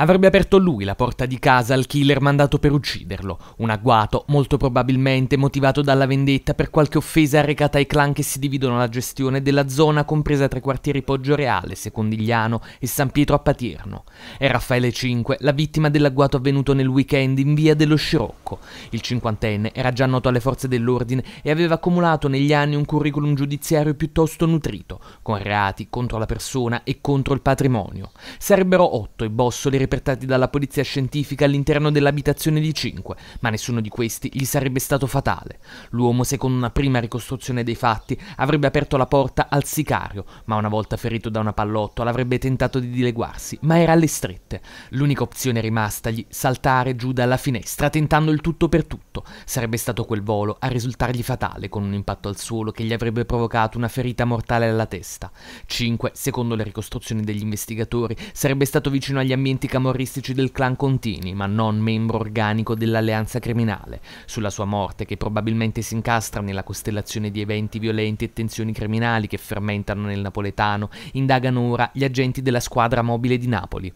Avrebbe aperto lui la porta di casa al killer mandato per ucciderlo, un agguato molto probabilmente motivato dalla vendetta per qualche offesa arrecata ai clan che si dividono la gestione della zona compresa tra i quartieri Poggio Reale, Secondigliano e San Pietro a Patierno. È Raffaele 5 la vittima dell'agguato avvenuto nel weekend in via dello Scirocco. Il cinquantenne era già noto alle forze dell'ordine e aveva accumulato negli anni un curriculum giudiziario piuttosto nutrito, con reati contro la persona e contro il patrimonio. Sarebbero otto i bossoli repubblicani interpretati dalla polizia scientifica all'interno dell'abitazione di cinque, ma nessuno di questi gli sarebbe stato fatale. L'uomo, secondo una prima ricostruzione dei fatti, avrebbe aperto la porta al sicario, ma una volta ferito da una pallottola avrebbe tentato di dileguarsi, ma era alle strette. L'unica opzione rimastagli, saltare giù dalla finestra, tentando il tutto per tutto. Sarebbe stato quel volo a risultargli fatale, con un impatto al suolo che gli avrebbe provocato una ferita mortale alla testa. Cinque, secondo le ricostruzioni degli investigatori, sarebbe stato vicino agli ambienti camorristici del clan Contini, ma non membro organico dell'alleanza criminale, sulla sua morte che probabilmente si incastra nella costellazione di eventi violenti e tensioni criminali che fermentano nel napoletano, indagano ora gli agenti della squadra mobile di Napoli.